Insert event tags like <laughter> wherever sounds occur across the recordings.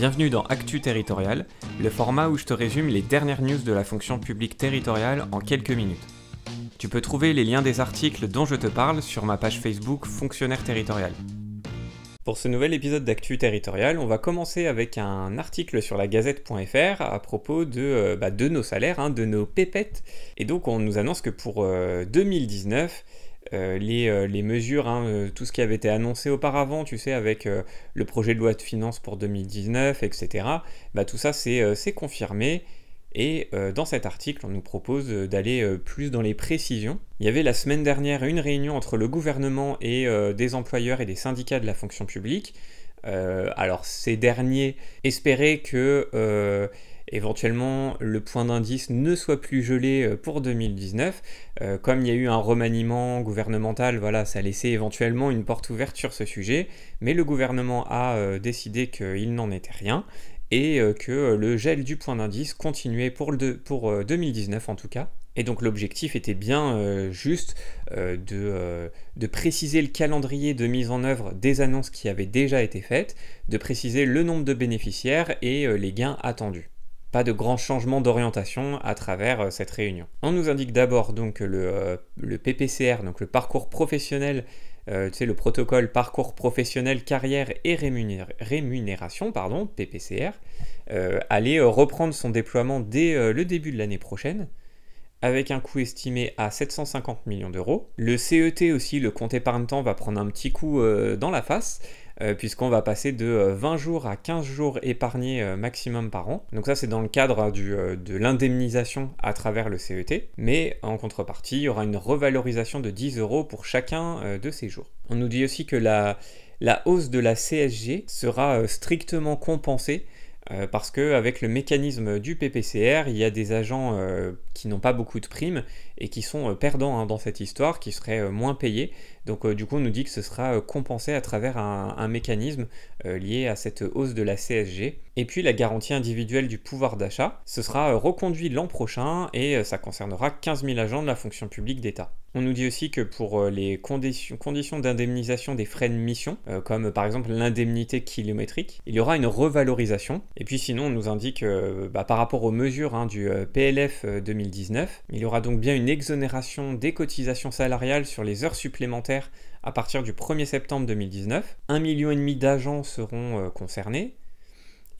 Bienvenue dans Actu Territorial, le format où je te résume les dernières news de la fonction publique territoriale en quelques minutes. Tu peux trouver les liens des articles dont je te parle sur ma page Facebook Fonctionnaire Territorial. Pour ce nouvel épisode d'Actu Territorial, on va commencer avec un article sur la gazette.fr à propos de, euh, bah, nos salaires, hein, de nos pépettes. Et donc on nous annonce que pour 2019, euh, euh, euh, les, mesures, hein, euh, tout ce qui avait été annoncé auparavant, tu sais, avec le projet de loi de finances pour 2019, etc. Bah, tout ça, c'est confirmé. Et dans cet article, on nous propose d'aller plus dans les précisions. Il y avait la semaine dernière une réunion entre le gouvernement et des employeurs et des syndicats de la fonction publique. alors ces derniers espéraient que éventuellement le point d'indice ne soit plus gelé euh, pour 2019. Euh, comme il y a eu un remaniement gouvernemental, voilà, ça laissait éventuellement une porte ouverte sur ce sujet, mais le gouvernement a euh, décidé qu'il n'en était rien et que le gel du point d'indice continuait pour, 2019 en tout cas. Et donc l'objectif était bien juste de, préciser le calendrier de mise en œuvre des annonces qui avaient déjà été faites, de préciser le nombre de bénéficiaires et les gains attendus pas de grands changements d'orientation à travers euh, cette réunion. On nous indique d'abord donc le, euh, le, PPCR, donc le parcours professionnel euh, le protocole parcours professionnel, carrière et rémunération, pardon, PPCR, allait reprendre son déploiement dès le début de l'année prochaine, avec un coût estimé à 750 millions d'euros. Le CET aussi, le compte épargne-temps, va prendre un petit coup dans la face, euh, puisqu'on va passer de 20 euh, jours à 15 jours épargnés euh, maximum par an. Donc ça, c'est dans le cadre hein, de l'indemnisation à travers le CET, mais en contrepartie, il y aura une revalorisation de 10 euros pour chacun de ces jours. On nous dit aussi que la, hausse de la CSG sera strictement compensée parce qu'avec le mécanisme du PPCR, il y a des agents qui n'ont pas beaucoup de primes et qui sont perdants hein, dans cette histoire, qui seraient moins payés. Donc euh, du coup, on nous dit que ce sera euh, compensé à travers un, mécanisme euh, lié à cette hausse de la CSG. Et puis la garantie individuelle du pouvoir d'achat, ce sera reconduit l'an prochain et ça concernera 15 000 agents de la fonction publique d'État. On nous dit aussi que pour les conditions d'indemnisation des frais de mission, comme par exemple l'indemnité kilométrique, il y aura une revalorisation. Et puis sinon, on nous indique bah, par rapport aux mesures hein, du PLF 2019, il y aura donc bien une exonération des cotisations salariales sur les heures supplémentaires à partir du 1er septembre 2019. 1,5 million d'agents seront euh, concernés.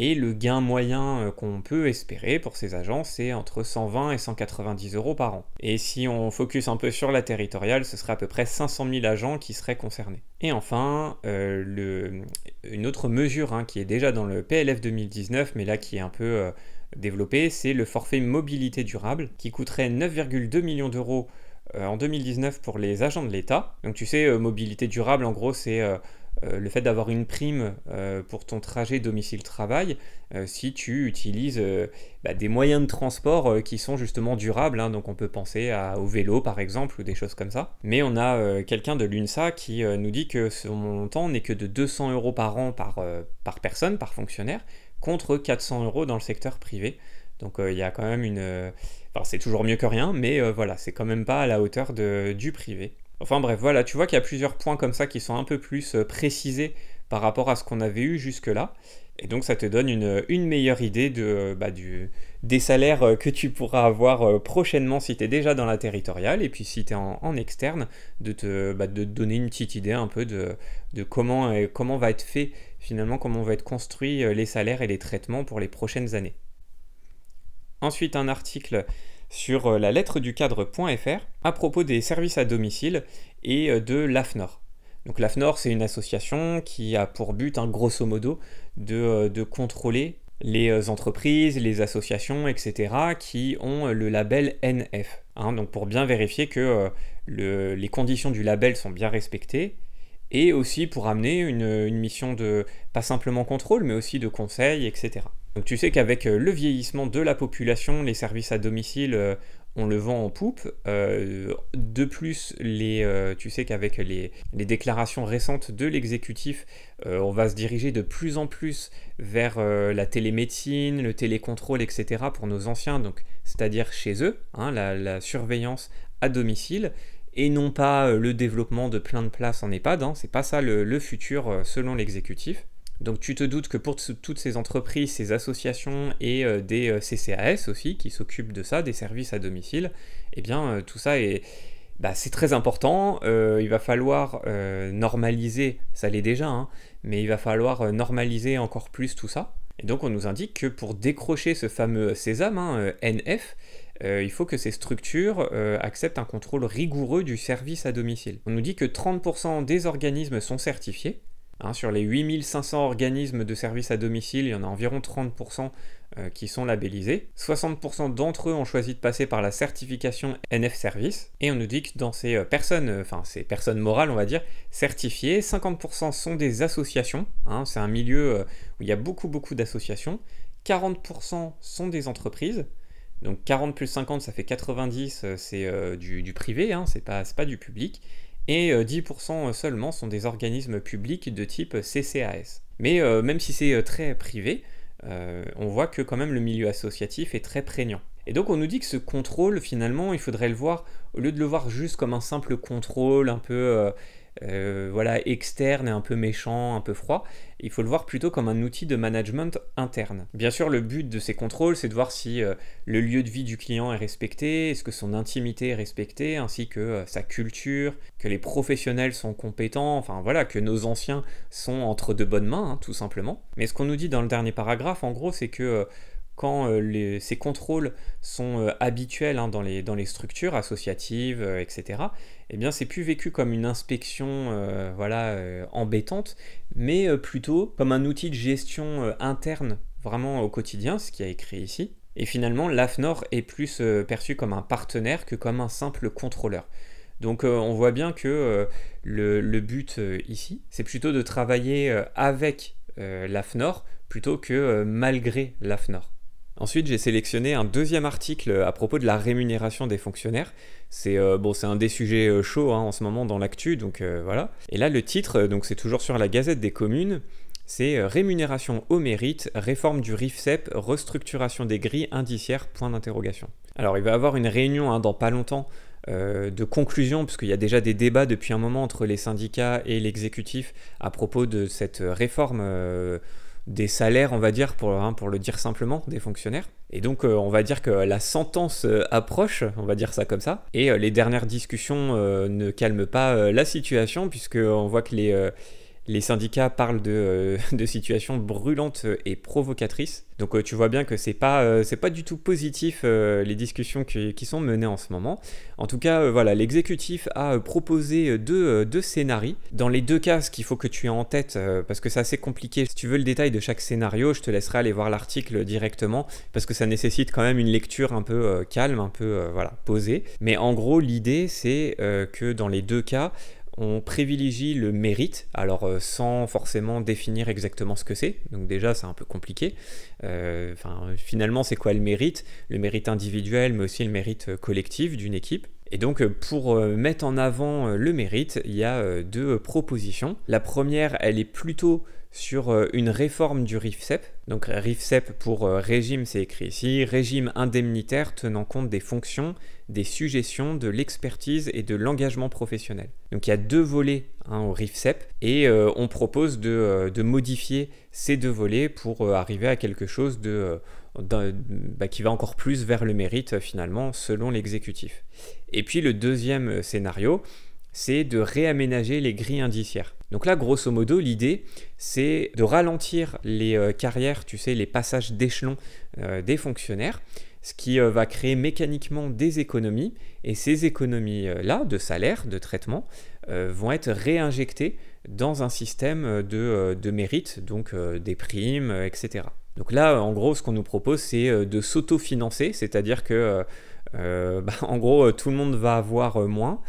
Et le gain moyen euh, qu'on peut espérer pour ces agents, c'est entre 120 et 190 euros par an. Et si on focus un peu sur la territoriale, ce serait à peu près 500 000 agents qui seraient concernés. Et enfin, euh, une autre mesure hein, qui est déjà dans le PLF 2019, mais là qui est un peu développée, c'est le forfait mobilité durable, qui coûterait 9,2 millions d'euros euh, en 2019 pour les agents de l'État. Donc tu sais, euh, mobilité durable, en gros, c'est euh, le fait d'avoir une prime pour ton trajet domicile-travail si tu utilises bah, des moyens de transport qui sont justement durables. Hein. donc on peut penser au vélo par exemple ou des choses comme ça. Mais on a quelqu'un de l'UNSA qui nous dit que son montant n'est que de 200 euros par an par, par personne, par fonctionnaire, contre 400 euros dans le secteur privé. Donc il y a quand même une alors c'est toujours mieux que rien, mais euh, voilà, c'est quand même pas à la hauteur de, du privé. Enfin bref, voilà, tu vois qu'il y a plusieurs points comme ça qui sont un peu plus euh, précisés par rapport à ce qu'on avait eu jusque-là. Et donc ça te donne une, une meilleure idée de, euh, bah, du, des salaires que tu pourras avoir prochainement si tu es déjà dans la territoriale et puis si tu es en, externe, de te, bah, de donner une petite idée un peu de, comment, comment va être fait finalement, comment va être construit les salaires et les traitements pour les prochaines années. Ensuite un article sur euh, la lettre du cadre.fr à propos des services à domicile et euh, de l'AFNOR. Donc l'AFNOR, c'est une association qui a pour but, hein, grosso modo, de, euh, contrôler les entreprises, les associations, etc., qui ont le label NF. Hein. donc pour bien vérifier que les conditions du label sont bien respectées, et aussi pour amener une, mission de, pas simplement contrôle, mais aussi de conseil, etc. Donc tu sais qu'avec euh, le vieillissement de la population, les services à domicile, euh, on le vend en poupe. Euh, de plus, les, tu sais qu'avec les, déclarations récentes de l'exécutif, on va se diriger de plus en plus vers la télémédecine, le télécontrôle, etc. pour nos anciens, donc c'est-à-dire chez eux, hein, la, surveillance à domicile et non pas le développement de plein de places en EHPAD. Ce hein. C'est pas ça le futur selon l'exécutif. Donc tu te doutes que pour toutes ces entreprises, ces associations et euh, des euh, CCAS aussi qui s'occupent de ça, des services à domicile, eh bien euh, tout ça est bah, c'est très important. il va falloir normaliser, ça l'est déjà, hein, mais il va falloir normaliser encore plus tout ça. Et donc on nous indique que pour décrocher ce fameux sésame NF, hein, il faut que ces structures acceptent un contrôle rigoureux du service à domicile. On nous dit que 30% des organismes sont certifiés, Hein, sur les 8500 organismes de services à domicile, il y en a environ 30% euh, qui sont labellisés. 60% d'entre eux ont choisi de passer par la certification NF Service. Et on nous dit que dans ces euh, personnes, euh, enfin ces personnes morales, on va dire, certifiées, 50% sont des associations. Hein. C'est un milieu où il y a beaucoup, beaucoup d'associations. 40% sont des entreprises. Donc 40 plus 50, ça fait 90, c'est du, privé, hein, c'est pas, pas du public et 10% euh, seulement sont des organismes publics de type CCAS. Mais euh, même si c'est euh, très privé, on voit que quand même le milieu associatif est très prégnant. Et donc on nous dit que ce contrôle, finalement, il faudrait le voir, au lieu de le voir juste comme un simple contrôle un peu euh, voilà, externe et un peu méchant, un peu froid. Il faut le voir plutôt comme un outil de management interne. Bien sûr, le but de ces contrôles, c'est de voir si euh, le lieu de vie du client est respecté, est-ce que son intimité est respectée, ainsi que euh, sa culture, que les professionnels sont compétents, enfin voilà, que nos anciens sont entre de bonnes mains, hein, tout simplement. Mais ce qu'on nous dit dans le dernier paragraphe, en gros, c'est que quand euh, ces contrôles sont euh, habituels hein, dans, les, structures associatives, euh, etc., eh bien c'est plus vécu comme une inspection voilà, embêtante, mais plutôt comme un outil de gestion interne vraiment au quotidien, ce qui a écrit ici. Et finalement, l'AFNOR est plus perçu comme un partenaire que comme un simple contrôleur. Donc on voit bien que le, le, but ici, c'est plutôt de travailler avec l'AFNOR plutôt que malgré l'AFNOR. Ensuite, j'ai sélectionné un deuxième article à propos de la rémunération des fonctionnaires. C'est euh, bon, un des sujets euh, chauds hein, en ce moment dans l'actu, donc euh, voilà. Et là, le titre, donc c'est toujours sur la Gazette des communes. C'est rémunération au mérite, réforme du RIFSEP, restructuration des grilles indiciaires, point d'interrogation. Alors il va y avoir une réunion hein, dans pas longtemps de conclusion, puisqu'il y a déjà des débats depuis un moment entre les syndicats et l'exécutif à propos de cette réforme des salaires, on va dire, pour, hein, pour le dire simplement, des fonctionnaires. Et donc, euh, on va dire que la sentence euh, approche, on va dire ça comme ça, et euh, les dernières discussions ne calment pas la situation, puisqu'on voit que les, les syndicats parlent euh, <laughs> de, situations brûlantes et provocatrices. Donc euh, tu vois bien que c'est pas, euh, pas du tout positif les discussions qui, sont menées en ce moment. En tout cas, voilà, l'exécutif a proposé deux, deux scénarios. Dans les deux cas, ce qu'il faut que tu aies en tête, parce que c'est assez compliqué, si tu veux le détail de chaque scénario, je te laisserai aller voir l'article directement, parce que ça nécessite quand même une lecture un peu calme, un peu voilà, posée. Mais en gros, l'idée, c'est que dans les deux cas, on privilégie le mérite, alors euh, sans forcément définir exactement ce que c'est, donc déjà c'est un peu compliqué. Euh, finalement, c'est quoi le mérite Le mérite individuel, mais aussi le mérite euh, collectif d'une équipe. Et donc pour mettre en avant le mérite, il y a deux propositions. La première, elle est plutôt sur euh, une réforme du RIFSEP. Donc RIFSEP pour euh, régime, c'est écrit ici, régime indemnitaire tenant compte des fonctions, des suggestions, de l'expertise et de l'engagement professionnel. Donc il y a deux volets hein, au RIFSEP et euh, on propose de, modifier ces deux volets pour arriver à quelque chose bah, qui va encore plus vers le mérite finalement selon l'exécutif. Et puis le deuxième scénario, c'est de réaménager les grilles indiciaires. Donc là, grosso modo, l'idée, c'est de ralentir les euh, carrières, tu sais, les passages d'échelon euh, des fonctionnaires, ce qui euh, va créer mécaniquement des économies, et ces économies-là, de salaire, de traitement, vont être réinjectées dans un système de, mérite, donc des primes, etc. Donc là, en gros, ce qu'on nous propose, c'est de s'autofinancer, c'est-à-dire que, <laughs> bah, en gros, tout le monde va avoir moins,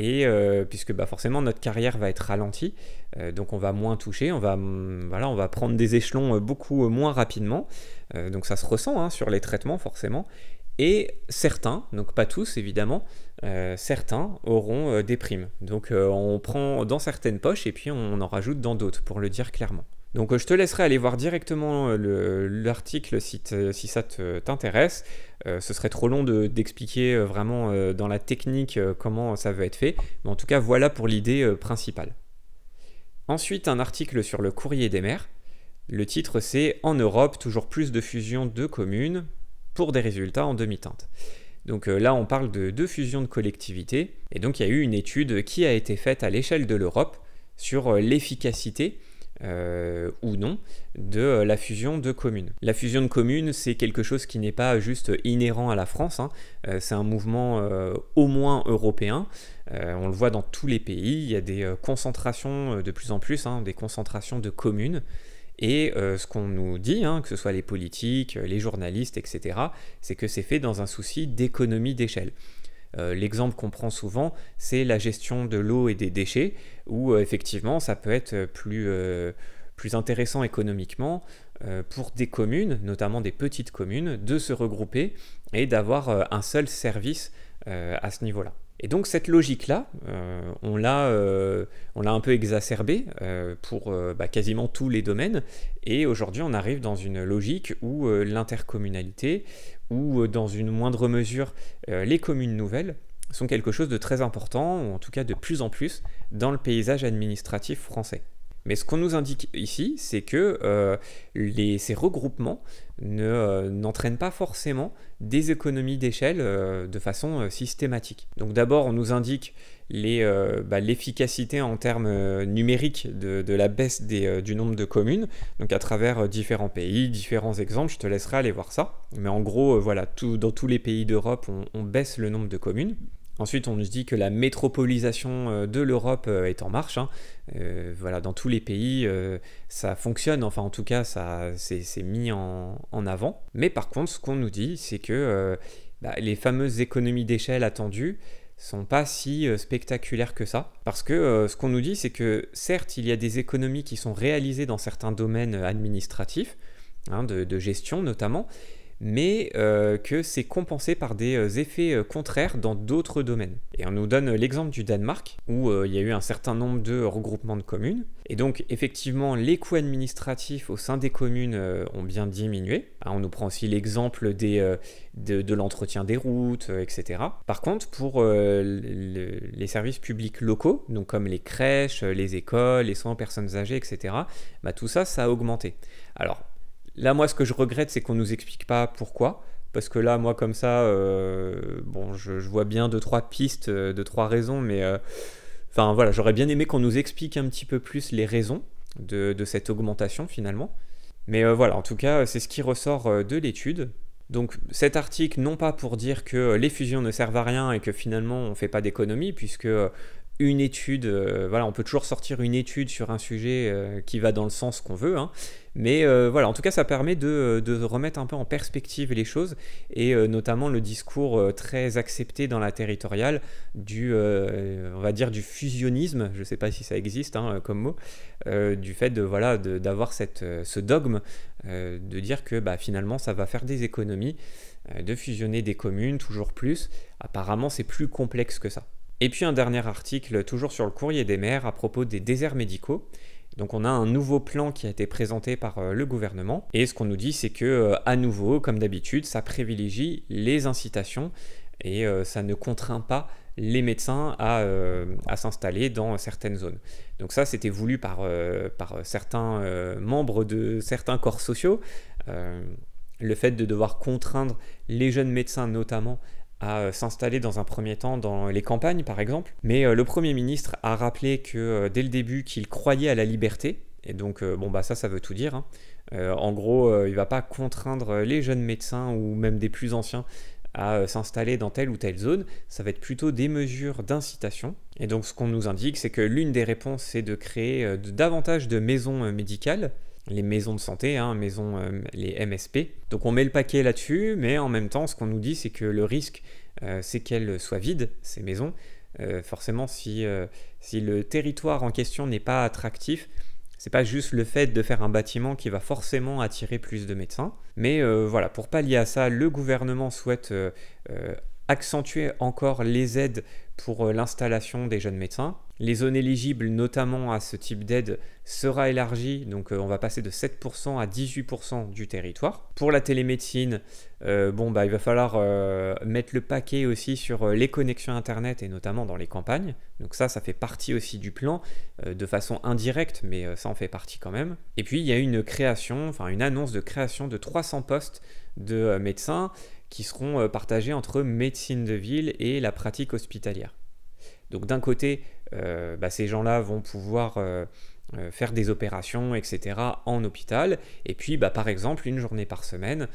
et euh, puisque bah, forcément notre carrière va être ralentie, euh, donc on va moins toucher, on va, mm, on va prendre des échelons euh, beaucoup moins rapidement, donc ça se ressent hein, sur les traitements forcément, et certains, donc pas tous évidemment, certains auront des primes, donc on prend dans certaines poches et puis on en rajoute dans d'autres, pour le dire clairement. Donc euh, je te laisserai aller voir directement euh, l'article si, ça t'intéresse. Euh, ce serait trop long d'expliquer vraiment dans la technique comment ça veut être fait. Mais en tout cas, voilà pour l'idée principale. Ensuite, un article sur le courrier des maires. Le titre, c'est En Europe, toujours plus de fusions de communes pour des résultats en demi-teinte. Donc là, on parle de deux fusions de collectivités. Et donc, il y a eu une étude qui a été faite à l'échelle de l'Europe sur l'efficacité euh, ou non, de euh, la fusion de communes. La fusion de communes, c'est quelque chose qui n'est pas juste inhérent à la France, hein. euh, c'est un mouvement au moins européen. on le voit dans tous les pays, il y a des concentrations de plus en plus, hein, des concentrations de communes. Et ce qu'on nous dit, hein, que ce soit les politiques, les journalistes, etc., c'est que c'est fait dans un souci d'économie d'échelle. Euh, l'exemple qu'on prend souvent, c'est la gestion de l'eau et des déchets, où euh, effectivement ça peut être euh, plus intéressant économiquement pour des communes, notamment des petites communes, de se regrouper et d'avoir un seul service à ce niveau-là. Et donc cette logique-là, euh, euh, on l'a un peu exacerbée euh, pour bah, quasiment tous les domaines, et aujourd'hui on arrive dans une logique où l'intercommunalité, ou dans une moindre mesure les communes nouvelles, sont quelque chose de très important, ou en tout cas de plus en plus, dans le paysage administratif français. Mais ce qu'on nous indique ici, c'est que euh, ces regroupements euh, n'entraînent ne, pas forcément des économies d'échelle euh, de façon systématique. Donc d'abord, on nous indique bah, l'efficacité en termes numériques de, la baisse du nombre de communes, donc à travers différents pays, différents exemples, je te laisserai aller voir ça. Mais en gros, voilà, dans tous les pays d'Europe, on baisse le nombre de communes. Ensuite, on nous dit que la métropolisation euh, de l'Europe euh, est en marche. Hein. Euh, voilà, dans tous les pays, ça fonctionne. Enfin, en tout cas, ça c'est mis en, avant. Mais par contre, ce qu'on nous dit, c'est que bah, les fameuses économies d'échelle attendues sont pas si spectaculaires que ça. Parce que ce qu'on nous dit, c'est que certes, il y a des économies qui sont réalisées dans certains domaines administratifs, hein, de gestion notamment, mais euh, que c'est compensé par des euh, effets euh, contraires dans d'autres domaines. Et on nous donne l'exemple du Danemark, où il y a eu un certain nombre de regroupements de communes, et donc effectivement les coûts administratifs au sein des communes ont bien diminué. Hein, on nous prend aussi l'exemple de, l'entretien des routes, etc. Par contre, pour les services publics locaux, donc comme les crèches, les écoles, les soins aux personnes âgées, etc., bah, tout ça, ça a augmenté. Alors, Là, moi, ce que je regrette, c'est qu'on nous explique pas pourquoi. Parce que là, moi, comme ça, euh, bon, je, vois bien deux, trois pistes, euh, deux, trois raisons, mais euh, enfin, voilà, j'aurais bien aimé qu'on nous explique un petit peu plus les raisons de, cette augmentation finalement. Mais voilà, en tout cas, c'est ce qui ressort de l'étude. Donc cet article, non pas pour dire que les fusions ne servent à rien et que finalement on ne fait pas d'économie, puisque une étude, voilà, on peut toujours sortir une étude sur un sujet qui va dans le sens qu'on veut, hein, mais euh, voilà, en tout cas, ça permet euh, de, remettre un peu en perspective les choses, et euh, notamment le discours très accepté dans la territoriale du, on va dire, du fusionnisme, je ne sais pas si ça existe hein, comme mot, du fait voilà d'avoir ce dogme de dire que bah, finalement, ça va faire des économies de fusionner des communes toujours plus. Apparemment, c'est plus complexe que ça. Et puis un dernier article, toujours sur le courrier des maires, à propos des déserts médicaux. Donc on a un nouveau plan qui a été présenté par euh, le gouvernement et ce qu'on nous dit c'est que euh, à nouveau comme d'habitude ça privilégie les incitations et euh, ça ne contraint pas les médecins à, s'installer dans certaines zones. Donc ça, c'était voulu par, certains membres de certains corps sociaux. le fait de devoir contraindre les jeunes médecins notamment à euh, s'installer dans un premier temps dans les campagnes par exemple. Mais euh, le Premier ministre a rappelé que euh, dès le début qu'il croyait à la liberté. Et donc bon bah ça ça veut tout dire. Hein. en gros il ne va pas contraindre les jeunes médecins ou même des plus anciens à s'installer dans telle ou telle zone, ça va être plutôt des mesures d'incitation. Et donc ce qu'on nous indique, c'est que l'une des réponses, c'est de créer davantage de maisons médicales, les maisons de santé, hein, euh, les MSP. Donc on met le paquet là-dessus, mais en même temps, ce qu'on nous dit, c'est que le risque, euh, c'est qu'elles soient vides, ces maisons. Euh, forcément, si, si le territoire en question n'est pas attractif, c'est pas juste le fait de faire un bâtiment qui va forcément attirer plus de médecins. Mais voilà, pour pallier à ça, le gouvernement souhaite accentuer encore les aides pour l'installation des jeunes médecins les zones éligibles, notamment à ce type d'aide, sera élargie, donc euh, on va passer de 7% à 18% du territoire. Pour la télémédecine, euh, bon, bah, il va falloir euh, mettre le paquet aussi sur les connexions Internet et notamment dans les campagnes. Donc ça, ça fait partie aussi du plan, de façon indirecte, mais ça en fait partie quand même. Et puis, il y a une création, enfin une annonce de création de 300 postes de médecins qui seront partagés entre médecine de ville et la pratique hospitalière. Donc d'un côté, euh, bah, ces gens-là vont pouvoir euh, euh, faire des opérations, etc., en hôpital. Et puis, bah, par exemple, une journée par semaine,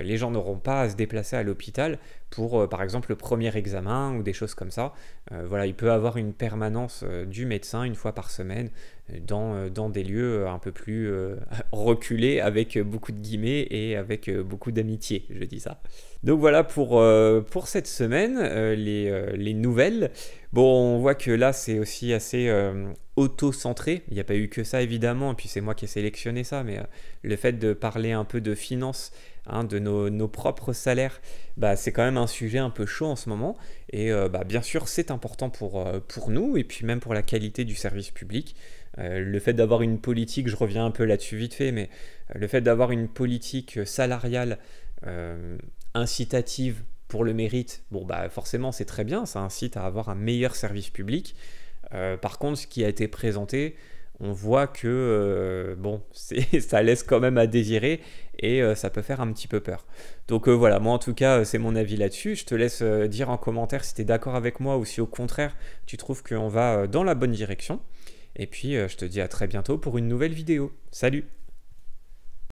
les gens n'auront pas à se déplacer à l'hôpital pour, par exemple, le premier examen ou des choses comme ça. voilà, il peut avoir une permanence du médecin une fois par semaine dans, euh, dans, des lieux euh, un peu plus euh, <laughs> reculés avec beaucoup de guillemets et avec beaucoup d'amitié, je dis ça. Donc voilà pour, pour cette semaine, les, les, nouvelles. Bon, on voit que là, c'est aussi assez auto-centré. Il n'y a pas eu que ça, évidemment, et puis c'est moi qui ai sélectionné ça, mais le fait de parler un peu de finances, hein, de nos, nos, propres salaires, bah, c'est quand même un sujet un peu chaud en ce moment. Et bah, bien sûr, c'est important pour, pour nous, et puis même pour la qualité du service public. Euh, le fait d'avoir une politique, je reviens un peu là-dessus vite fait, mais euh, le fait d'avoir une politique salariale euh, incitative pour le mérite, bon bah forcément c'est très bien, ça incite à avoir un meilleur service public. par contre, ce qui a été présenté, on voit que bon, <laughs> ça laisse quand même à désirer et ça peut faire un petit peu peur. Donc voilà, moi en tout cas, c'est mon avis là-dessus. Je te laisse dire en commentaire si tu es d'accord avec moi ou si au contraire, tu trouves qu'on va dans la bonne direction. Et puis, euh, je te dis à très bientôt pour une nouvelle vidéo. Salut